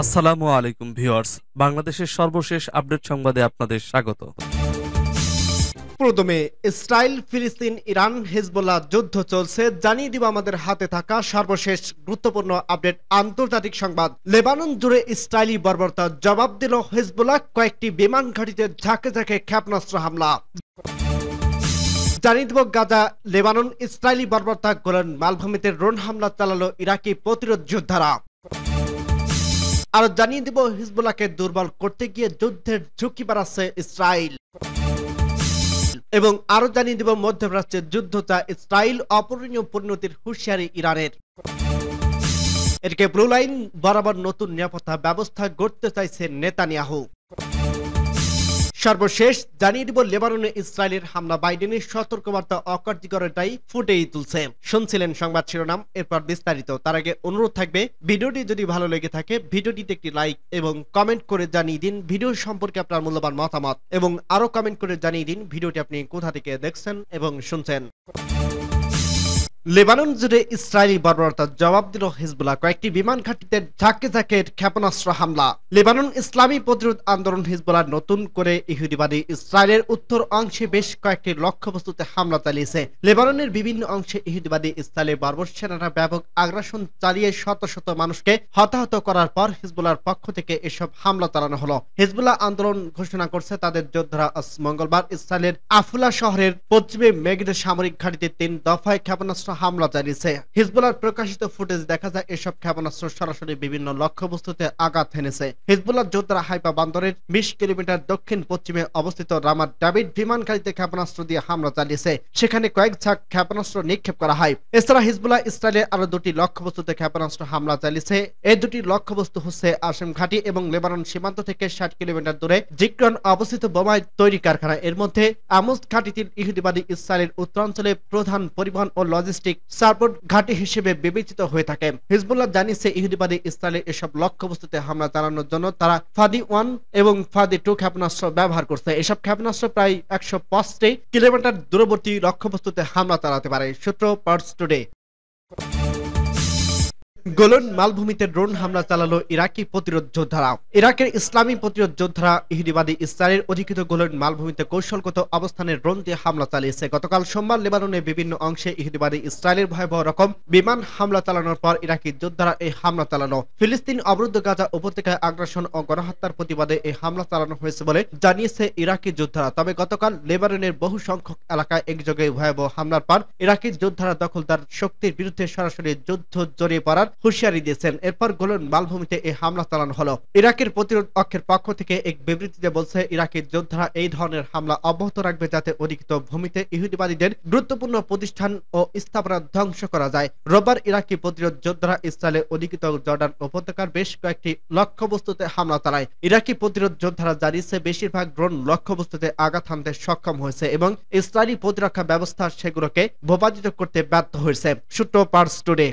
আসসালামু আলাইকুম ভিউয়ার্স বাংলাদেশের সর্বশেষ আপডেট সংবাদে আপনাদের স্বাগত প্রথমে ইসরায়েল ফিলিস্তিন ইরান হেজবোলা যুদ্ধ চলছে জানিয়ে দিব আমাদের হাতে থাকা সর্বশেষ গুরুত্বপূর্ণ আপডেট আন্তর্জাতিক সংবাদ লেবানন জুড়ে ইসরায়েলি বর্বরতা জবাব দিল হেজবোলা কয়েকটি বিমান ঘাঁটিতে ঝাঁকে ঝাঁকে ক্ষেপণাস্ত্র হামলা জানিয়ে দেব গাজা লেবানন ইসরায়েলি বর্বরতা গোলান মালভূমিতে রোন হামলা চালালো ইরাকি প্রতিরোধ যোদ্ধারা আরো জানিয়ে দিব হিজবুল্লাহকে দুর্বল করতে গিয়ে যুদ্ধের ঝুঁকি বাড়াচ্ছে ইসরায়েল এবং আরো জানিয়ে দিব মধ্যপ্রাচ্যের যুদ্ধ যা ইসরায়েল অপূরণীয় পরিণতির হুঁশিয়ারি ইরানের এদিকে ব্লু লাইন বরাবর নতুন নিরাপত্তা ব্যবস্থা গড়তে চাইছে নেতানিয়াহু সর্বশেষ জানিয়ে দিব লেবাননে ইসরায়েলের হামলা বাইডেনের সতর্কবার্তা অকার্যকরতাই ফুটেই তুলছে শুনছিলেন সংবাদ শিরোনাম এরপর বিস্তারিত তার আগে অনুরোধ থাকবে ভিডিওটি যদি ভালো লেগে থাকে ভিডিওটিতে একটি লাইক এবং কমেন্ট করে জানিয়ে দিন ভিডিও সম্পর্কে আপনার মূল্যবান মতামত এবং আরো কমেন্ট করে জানিয়ে দিন ভিডিওটি আপনি কোথা থেকে দেখছেন এবং শুনছেন লেবানন জুড়ে ইসরায়েলি বর্বরতার জবাব দিল হিজবুল্লাহ কয়েকটি বিমান ঘাঁটিতে ঝাঁকে ঝাঁকে ক্ষেপণাস্ত্র হামলা লেবানন ইসলামী প্রতিরোধ আন্দোলন হিজবুল্লাহ নতুন করে ইহুদিবাদী ইসরায়েলের উত্তর অংশে বেশ কয়েকটি লক্ষ্যবস্তুতে হামলা চালিয়েছে লেবাননের বিভিন্ন অংশে ইহুদিবাদী ইসরায়েলের বর্বর সেনারা ব্যাপক আগ্রাসন চালিয়ে শত শত মানুষকে হতাহত করার পর হিজবুল্লার পক্ষ থেকে এসব হামলা চালানো হলো হিজবুল্লাহ আন্দোলন ঘোষণা করছে তাদের যোদ্ধারা মঙ্গলবার ইসরায়েলের আফুলা শহরের পশ্চিমে মেঘদের সামরিক ঘাঁটিতে তিন দফায় ক্ষেপণাস্ত্র হামলা চালিয়েছে হিজবুলার প্রকাশিত ফুটেজ দেখা যায় এসব ক্ষেপণাস্ত্র সরাসরি বিভিন্ন লক্ষ্যবস্তুতে আঘাত হেনেছে হিজবুলার যোদ্ধারা হাইপা বান্দরের বিশ কিলোমিটার দক্ষিণ পশ্চিমে অবস্থিত রামার ডাবিড বিমানকারীতে ক্ষেপণাস্ত্র দিয়ে হামলা চালিয়েছে সেখানে কয়েক ঝাঁক ক্ষেপণাস্ত্র নিক্ষেপ করা হয় এছাড়া হিজবুলা ইসরায়েলের আরো দুটি লক্ষ্যবস্তুতে ক্ষেপণাস্ত্র হামলা চালিয়েছে এই দুটি লক্ষ্যবস্তু হচ্ছে আসেম ঘাটি এবং লেবানন সীমান্ত থেকে ষাট কিলোমিটার দূরে জিক্রন অবস্থিত বোমায় তৈরি কারখানা এর মধ্যে আমুজ ঘাটিতে ইহুদিবাদী ইসরায়েলের উত্তরাঞ্চলে প্রধান পরিবহন ও লজিস্টিক লজিস্টিক সাপোর্ট ঘাঁটি হিসেবে বিবেচিত হয়ে থাকে হিজবুল্লাহ জানিয়েছে ইহুদিবাদী ইসরায়েলের এসব লক্ষ্য বস্তুতে হামলা চালানোর জন্য তারা ফাদি ওয়ান এবং ফাদি টু ক্ষেপণাস্ত্র ব্যবহার করছে এসব ক্ষেপণাস্ত্র প্রায় একশো পাঁচটি কিলোমিটার দূরবর্তী লক্ষ্যবস্তুতে হামলা চালাতে পারে সূত্র পার্টস টুডে গোলন মালভূমিতে ড্রোন হামলা চালালো ইরাকি প্রতিরোধ যোদ্ধারা ইরাকের ইসলামী প্রতিরোধ যোদ্ধারা ইহুদিবাদী ইসরায়েলের অধিকৃত গোলন মালভূমিতে কৌশলগত অবস্থানে ড্রোন দিয়ে হামলা চালিয়েছে গতকাল সোমবার লেবাননের বিভিন্ন অংশে ইহুদিবাদী ইসরায়েলের ভয়াবহ রকম বিমান হামলা চালানোর পর ইরাকি যোদ্ধারা এই হামলা চালানো ফিলিস্তিন অবরুদ্ধ গাজা উপত্যকায় আগ্রাসন ও গণহত্যার প্রতিবাদে এই হামলা চালানো হয়েছে বলে জানিয়েছে ইরাকি যোদ্ধারা তবে গতকাল লেবাননের বহু সংখ্যক এলাকায় একযোগে ভয়াবহ হামলার পর ইরাকি যোদ্ধারা দখলদার শক্তির বিরুদ্ধে সরাসরি যুদ্ধ জড়িয়ে পড়ার হুঁশিয়ারি দিয়েছেন এরপর গোলন মালভূমিতে এই হামলা চালানো হলো ইরাকের প্রতিরোধ অক্ষের পক্ষ থেকে এক বিবৃতিতে বলছে ইরাকের যোদ্ধারা এই ধরনের হামলা অব্যাহত রাখবে যাতে অধিকৃত ভূমিতে ইহুদিবাদীদের গুরুত্বপূর্ণ প্রতিষ্ঠান ও স্থাপনা ধ্বংস করা যায় রোববার ইরাকি প্রতিরোধ যোদ্ধারা ইসরায়েলের অধিকৃত জর্ডান উপত্যকার বেশ কয়েকটি লক্ষ্যবস্তুতে হামলা চালায় ইরাকি প্রতিরোধ যোদ্ধারা জানিয়েছে বেশিরভাগ ড্রোন লক্ষ্যবস্তুতে আঘাত হানতে সক্ষম হয়েছে এবং ইসরায়েলি প্রতিরক্ষা ব্যবস্থা সেগুলোকে ভোপাদিত করতে ব্যর্থ হয়েছে সূত্র পার্স টুডে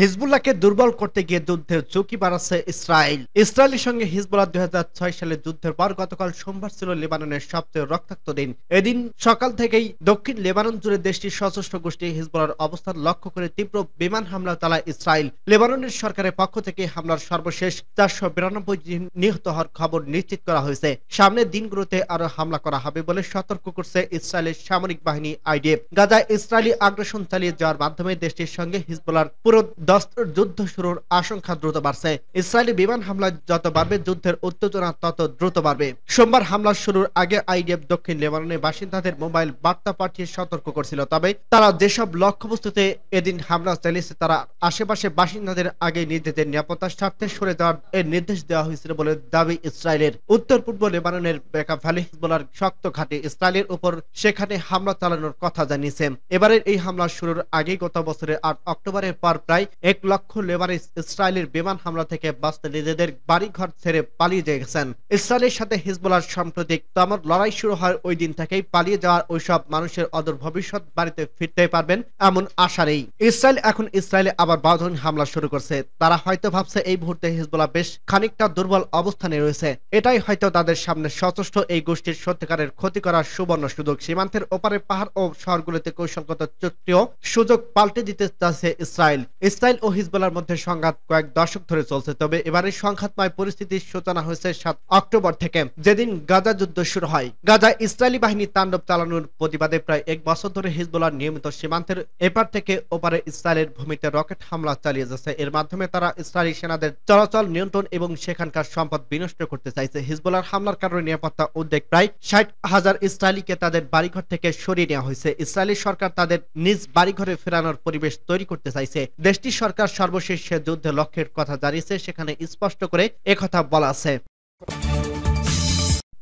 হিজবুল্লাহকে দুর্বল করতে গিয়ে যুদ্ধের ঝুঁকি বাড়াচ্ছে ইসরায়েল ইসরায়েলের সঙ্গে হিজবুল্লাহ দুই হাজার ছয় সালে যুদ্ধের পর গতকাল সোমবার ছিল লেবাননের সবচেয়ে রক্তাক্ত দিন এদিন সকাল থেকেই দক্ষিণ লেবানন জুড়ে দেশটির সশস্ত্র গোষ্ঠী হিজবুল্লার অবস্থান লক্ষ্য করে তীব্র বিমান হামলা চালায় ইসরায়েল লেবাননের সরকারের পক্ষ থেকে হামলার সর্বশেষ চারশো বিরানব্বই নিহত হওয়ার খবর নিশ্চিত করা হয়েছে সামনের দিনগুলোতে আরো হামলা করা হবে বলে সতর্ক করছে ইসরায়েলের সামরিক বাহিনী আইডিএফ গাজায় ইসরায়েলি আগ্রাসন চালিয়ে যাওয়ার মাধ্যমে দেশটির সঙ্গে হিজবুল্লার পুরো দস্তর যুদ্ধ শুরুর আশঙ্কা দ্রুত বাড়ছে ইসরায়েলি বিমান হামলা যত বাড়বে যুদ্ধের উত্তেজনা তত দ্রুত বাড়বে সোমবার হামলা শুরুর আগে আইডিএফ দক্ষিণ লেবাননের বাসিন্দাদের মোবাইল বার্তা পাঠিয়ে সতর্ক করছিল তবে তারা যেসব লক্ষ্যবস্তুতে এদিন হামলা চালিয়েছে তারা আশেপাশে বাসিন্দাদের আগে নিজেদের নিরাপত্তার স্বার্থে সরে যাওয়ার এর নির্দেশ দেওয়া হয়েছিল বলে দাবি ইসরায়েলের উত্তর পূর্ব লেবাননের বেকা ভ্যালি হিজবোলার শক্ত ঘাটে ইসরায়েলের উপর সেখানে হামলা চালানোর কথা জানিয়েছে এবারের এই হামলা শুরুর আগে গত বছরের আট অক্টোবরের পর প্রায় এক লক্ষ লেবানিজ ইসরায়েলের বিমান হামলা থেকে বাঁচতে নিজেদের বাড়িঘর ছেড়ে পালিয়ে যেয়ে গেছেন ইসরায়েলের সাথে হিজবুলার সাম্প্রতিক তামার লড়াই শুরু হওয়ার ওই দিন থেকেই পালিয়ে যাওয়ার ওইসব মানুষের অদূর ভবিষ্যৎ বাড়িতে ফিরতে পারবেন এমন আশা নেই ইসরায়েল এখন ইসরায়েলে আবার বাঁধন হামলা শুরু করছে তারা হয়তো ভাবছে এই মুহূর্তে হিজবুলা বেশ খানিকটা দুর্বল অবস্থানে রয়েছে এটাই হয়তো তাদের সামনে সচেষ্ট এই গোষ্ঠীর সত্যিকারের ক্ষতি করার সুবর্ণ সুযোগ সীমান্তের ওপারে পাহাড় ও শহরগুলিতে কৌশলগত চুক্তিও সুযোগ পাল্টে দিতে চাচ্ছে ইসরায়েল ইসরায়েল ও হিজবুল্লার মধ্যে সংঘাত কয়েক দশক ধরে চলছে তবে এবারে সংঘাতময় পরিস্থিতির সূচনা হয়েছে সাত অক্টোবর থেকে যেদিন গাজা যুদ্ধ শুরু হয় গাজা ইসরায়েলি বাহিনী তাণ্ডব চালানোর প্রতিবাদে প্রায় এক বছর ধরে হিজবুল্লার নিয়মিত সীমান্তের এপার থেকে ওপারে ইসরায়েলের ভূমিতে রকেট হামলা চালিয়ে যাচ্ছে এর মাধ্যমে তারা ইসরায়েলি সেনাদের চলাচল নিয়ন্ত্রণ এবং সেখানকার সম্পদ বিনষ্ট করতে চাইছে হিজবুল্লার হামলার কারণে নিরাপত্তা উদ্বেগ প্রায় ষাট হাজার ইসরায়েলিকে তাদের বাড়িঘর থেকে সরিয়ে নেওয়া হয়েছে ইসরায়েলি সরকার তাদের নিজ বাড়িঘরে ফেরানোর পরিবেশ তৈরি করতে চাইছে দেশটি সরকার সর্বশেষ যুদ্ধ লক্ষ্যের কথা জানিয়েছে সেখানে স্পষ্ট করে একথা বলা আছে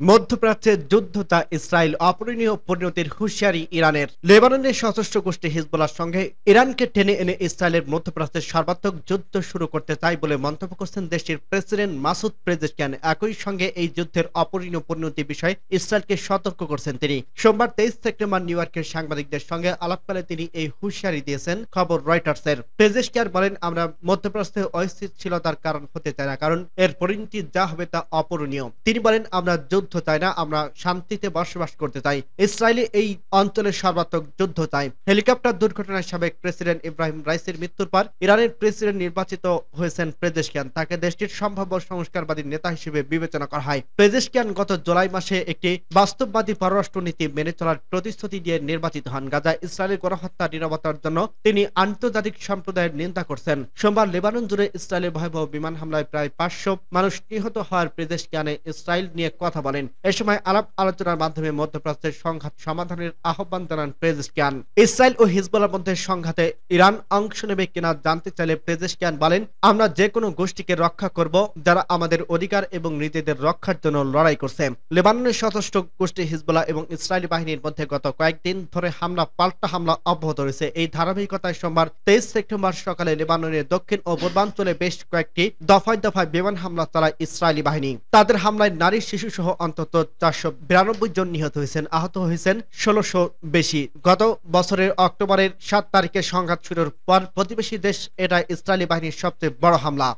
মধ্যপ্রাচ্যের যুদ্ধ তা ইসরায়েল অপরিণীয় পরিণতির হুঁশিয়ারি ইরানের লেবাননের সশস্ত্র গোষ্ঠী হিজবুলার সঙ্গে ইরানকে টেনে এনে ইসরায়েলের মধ্যপ্রাচ্যের সর্বাত্মক যুদ্ধ শুরু করতে চাই বলে মন্তব্য করছেন দেশটির প্রেসিডেন্ট মাসুদ পেজেশকিয়ান একই সঙ্গে এই যুদ্ধের অপরিণীয় পরিণতি বিষয়ে ইসরায়েলকে সতর্ক করছেন তিনি সোমবার তেইশ সেপ্টেম্বর নিউ ইয়র্কের সাংবাদিকদের সঙ্গে আলাপকালে তিনি এই হুঁশিয়ারি দিয়েছেন খবর রয়টার্সের পেজেশকিয়ান বলেন আমরা মধ্যপ্রাচ্যে অস্থিতশীলতার কারণ হতে চাই না কারণ এর পরিণতি যা হবে তা অপরণীয় তিনি বলেন আমরা যুদ্ধ যুদ্ধ চাই না আমরা শান্তিতে বসবাস করতে চাই ইসরায়েলি এই অঞ্চলের সর্বাত্মক যুদ্ধ চাই হেলিকপ্টার দুর্ঘটনায় সাবেক প্রেসিডেন্ট ইব্রাহিম রাইসের মৃত্যুর পর ইরানের প্রেসিডেন্ট নির্বাচিত হয়েছেন পেজেশকিয়ান তাকে দেশটির সম্ভাব্য সংস্কারবাদী নেতা হিসেবে বিবেচনা করা হয় পেজেশকিয়ান গত জুলাই মাসে একটি বাস্তববাদী পররাষ্ট্র নীতি মেনে চলার প্রতিশ্রুতি দিয়ে নির্বাচিত হন গাজা ইসরায়েলের গণহত্যা নিরাপত্তার জন্য তিনি আন্তর্জাতিক সম্প্রদায়ের নিন্দা করছেন সোমবার লেবানন জুড়ে ইসরায়েলের ভয়াবহ বিমান হামলায় প্রায় পাঁচশো মানুষ নিহত হওয়ার পেজেশকিয়ানে ইসরায়েল নিয়ে কথা বলেন করেন এ সময় আলাপ আলোচনার মাধ্যমে মধ্যপ্রাচ্যের সংঘাত সমাধানের আহ্বান জানান পেজেস্কিয়ান ইসরায়েল ও হিজবুল্লার মধ্যে সংঘাতে ইরান অংশ নেবে কিনা জানতে চাইলে পেজেস্কিয়ান বলেন আমরা যে কোনো গোষ্ঠীকে রক্ষা করব যারা আমাদের অধিকার এবং নিজেদের রক্ষার জন্য লড়াই করছে লেবাননের সশস্ত্র গোষ্ঠী হিজবুল্লাহ এবং ইসরায়েলি বাহিনীর মধ্যে গত কয়েকদিন ধরে হামলা পাল্টা হামলা অব্যাহত রয়েছে এই ধারাবাহিকতায় সোমবার তেইশ সেপ্টেম্বর সকালে লেবাননের দক্ষিণ ও পূর্বাঞ্চলে বেশ কয়েকটি দফায় দফায় বিমান হামলা চালায় ইসরায়েলি বাহিনী তাদের হামলায় নারী শিশু সহ অন্তত চারশো বিরানব্বই জন নিহত হয়েছেন আহত হয়েছেন ষোলোশো বেশি গত বছরের অক্টোবরের সাত তারিখে সংঘাত শুরুর পর প্রতিবেশী দেশ এটা ইসরায়েলি বাহিনীর সবচেয়ে বড় হামলা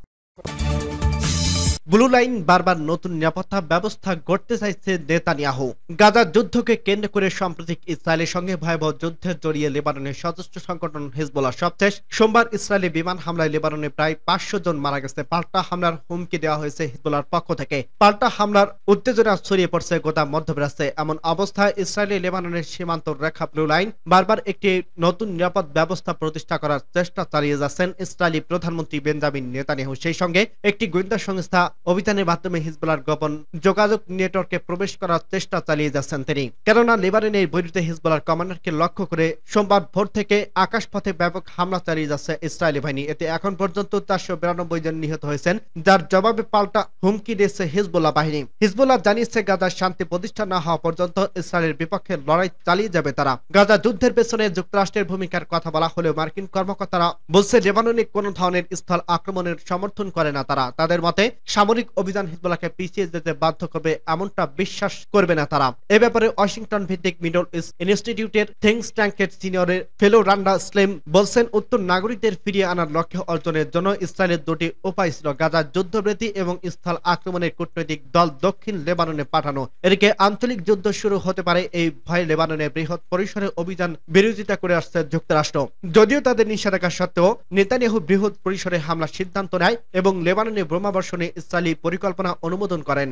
ব্লু লাইন বারবার নতুন নিরাপত্তা ব্যবস্থা গড়তে চাইছে নেতানিয়াহু গাজার যুদ্ধকে কেন্দ্র করে সাম্প্রতিক ইসরায়েলের সঙ্গে ভয়াবহ যুদ্ধে জড়িয়ে লেবাননের সশস্ত্র সংগঠন হিজবুল্লাহ সবশেষ সোমবার ইসরায়েলি বিমান হামলায় লেবাননে প্রায় পাঁচশো জন মারা গেছে পাল্টা হামলার হুমকি দেওয়া হয়েছে হিজবুল্লাহর পক্ষ থেকে পাল্টা হামলার উত্তেজনা ছড়িয়ে পড়ছে গোটা মধ্যপ্রাচ্যে এমন অবস্থায় ইসরায়েলি লেবাননের সীমান্ত রেখা ব্লু লাইন বারবার একটি নতুন নিরাপদ ব্যবস্থা প্রতিষ্ঠা করার চেষ্টা চালিয়ে যাচ্ছেন ইসরায়েলি প্রধানমন্ত্রী বেঞ্জামিন নেতানিয়াহু সেই সঙ্গে একটি গোয়েন্দা সংস্থা অভিযানের মাধ্যমে হিজবুলার গোপন যোগাযোগ নেটওয়ার্কে প্রবেশ করার চেষ্টা চালিয়ে যাচ্ছেন তিনি কেননা লেবারেন এই বৈরুতে হিজবুলার কমান্ডারকে লক্ষ্য করে সোমবার ভোর থেকে আকাশপথে ব্যাপক হামলা চালিয়ে যাচ্ছে ইসরায়েলি বাহিনী এতে এখন পর্যন্ত চারশো বিরানব্বই জন নিহত হয়েছেন যার জবাবে পাল্টা হুমকি দিয়েছে হিজবুল্লাহ বাহিনী হিজবুল্লাহ জানিয়েছে গাজার শান্তি প্রতিষ্ঠা না হওয়া পর্যন্ত ইসরায়েলের বিপক্ষে লড়াই চালিয়ে যাবে তারা গাজা যুদ্ধের পেছনে যুক্তরাষ্ট্রের ভূমিকার কথা বলা হলেও মার্কিন কর্মকর্তারা বলছে লেবাননে কোনো ধরনের স্থল আক্রমণের সমর্থন করে না তারা তাদের মতে সামরিক অভিযান হিজবুল্লাহকে পিছিয়ে যেতে বাধ্য করবে এমনটা বিশ্বাস করবে না তারা এ ব্যাপারে ওয়াশিংটন ভিত্তিক মিডল ইস্ট ইনস্টিটিউটের থিংস ট্যাঙ্কের সিনিয়রের ফেলো রান্ডা স্লেম বলছেন উত্তর নাগরিকদের ফিরিয়ে আনার লক্ষ্য অর্জনের জন্য ইসরায়েলের দুটি উপায় ছিল গাজার যুদ্ধবৃত্তি এবং স্থল আক্রমণের কূটনৈতিক দল দক্ষিণ লেবাননে পাঠানো এদিকে আঞ্চলিক যুদ্ধ শুরু হতে পারে এই ভয় লেবাননে বৃহৎ পরিসরে অভিযান বিরোধিতা করে আসছে যুক্তরাষ্ট্র যদিও তাদের নিষেধাজ্ঞা সত্ত্বেও নেতানিয়াহু বৃহৎ পরিসরে হামলার সিদ্ধান্ত নেয় এবং লেবাননে বোমাবর্ষণে চালি পরিকল্পনা অনুমোদন করেন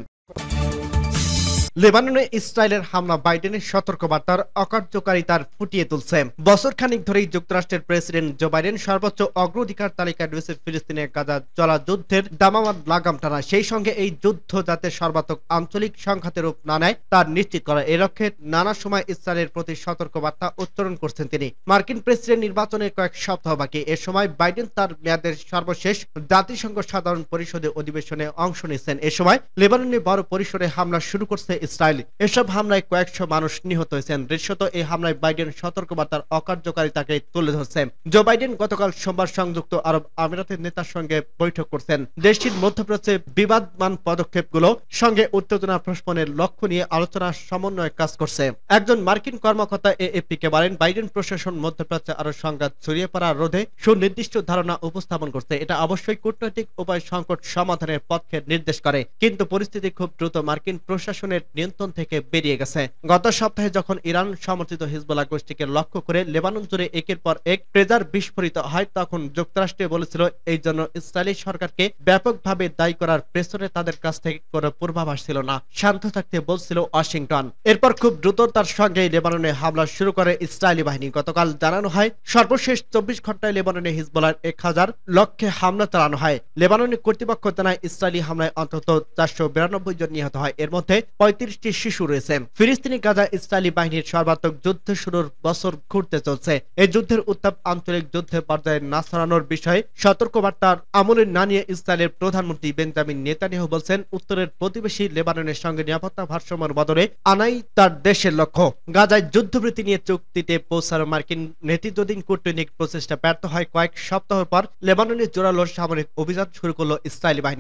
লেবাননে ইসরায়েলের হামলা বাইডেনের সতর্কবার্তার অকার্যকারিতার ফুটিয়ে তুলছে বছর খানিক ধরেই যুক্তরাষ্ট্রের প্রেসিডেন্ট জো বাইডেন সর্বোচ্চ অগ্রাধিকার তালিকায় রয়েছে ফিলিস্তিনের গাজা চলা যুদ্ধের দামামাত লাগাম টানা সেই সঙ্গে এই যুদ্ধ যাতে সর্বাত্মক আঞ্চলিক সংঘাতের রূপ না নেয় তার নিশ্চিত করা এ লক্ষ্যে নানা সময় ইসরায়েলের প্রতি সতর্কবার্তা উচ্চারণ করছেন তিনি মার্কিন প্রেসিডেন্ট নির্বাচনের কয়েক সপ্তাহ বাকি এ সময় বাইডেন তার মেয়াদের সর্বশেষ জাতিসংঘ সাধারণ পরিষদে অধিবেশনে অংশ নিচ্ছেন এ সময় লেবাননে বড় পরিসরে হামলা শুরু করছে ইসরায়েলি এসব হামলায় কয়েকশো মানুষ নিহত হয়েছেন দৃশ্যত এই হামলায় বাইডেন সতর্কবার্তার অকার্যকারিতাকে তুলে ধরছেন জো বাইডেন গতকাল সোমবার সংযুক্ত আরব আমিরাতের নেতার সঙ্গে বৈঠক করছেন দেশটির মধ্যপ্রাচ্যে বিবাদমান পদক্ষেপগুলো সঙ্গে উত্তেজনা প্রশ্নের লক্ষ্য নিয়ে আলোচনা সমন্বয় কাজ করছে একজন মার্কিন কর্মকর্তা এএপি কে বলেন বাইডেন প্রশাসন মধ্যপ্রাচ্যে আরো সংঘাত ছড়িয়ে পড়া রোধে সুনির্দিষ্ট ধারণা উপস্থাপন করছে এটা অবশ্যই কূটনৈতিক উপায় সংকট সমাধানের পক্ষে নির্দেশ করে কিন্তু পরিস্থিতি খুব দ্রুত মার্কিন প্রশাসনের নিয়ন্ত্রণ থেকে বেরিয়ে গেছে গত সপ্তাহে যখন ইরান সমর্থিত হিজবুল্লাহ গোষ্ঠীকে লক্ষ্য করে লেবানন জুড়ে একের পর এক ট্রেজার বিস্ফোরিত হয় তখন যুক্তরাষ্ট্রে বলেছিল এই জন্য ইসরায়েলি সরকারকে ব্যাপকভাবে দায়ী করার প্রেসরে তাদের কাছ থেকে কোনো পূর্বাভাস ছিল না শান্ত থাকতে বলছিল ওয়াশিংটন এরপর খুব দ্রুত তার সঙ্গে লেবাননে হামলা শুরু করে ইসরায়েলি বাহিনী গতকাল জানানো হয় সর্বশেষ চব্বিশ ঘন্টায় লেবাননে হিজবুলার এক হাজার লক্ষ্যে হামলা চালানো হয় লেবাননের কর্তৃপক্ষ জানায় ইসরায়েলি হামলায় অন্তত চারশো বিরানব্বই জন নিহত হয় এর মধ্যে পঁয়ত্রিশ পঁয়ত্রিশটি শিশু রয়েছে ফিলিস্তিনি গাজা ইসরায়েলি বাহিনীর সর্বাত্মক যুদ্ধ শুরুর বছর ঘুরতে চলছে এই যুদ্ধের উত্তাপ আঞ্চলিক যুদ্ধে পর্যায়ে না ছড়ানোর বিষয়ে সতর্কবার্তার আমলে না নিয়ে ইসরায়েলের প্রধানমন্ত্রী বেঞ্জামিন নেতানিয়াহু বলছেন উত্তরের প্রতিবেশী লেবাননের সঙ্গে নিরাপত্তা ভারসাম্যের বদলে আনাই তার দেশের লক্ষ্য গাজায় যুদ্ধবৃত্তি নিয়ে চুক্তিতে পৌঁছানো মার্কিন নেতৃত্বাধীন কূটনৈতিক প্রচেষ্টা ব্যর্থ হয় কয়েক সপ্তাহ পর লেবাননের জোরালো সামরিক অভিযান শুরু করল ইসরায়েলি বাহিনী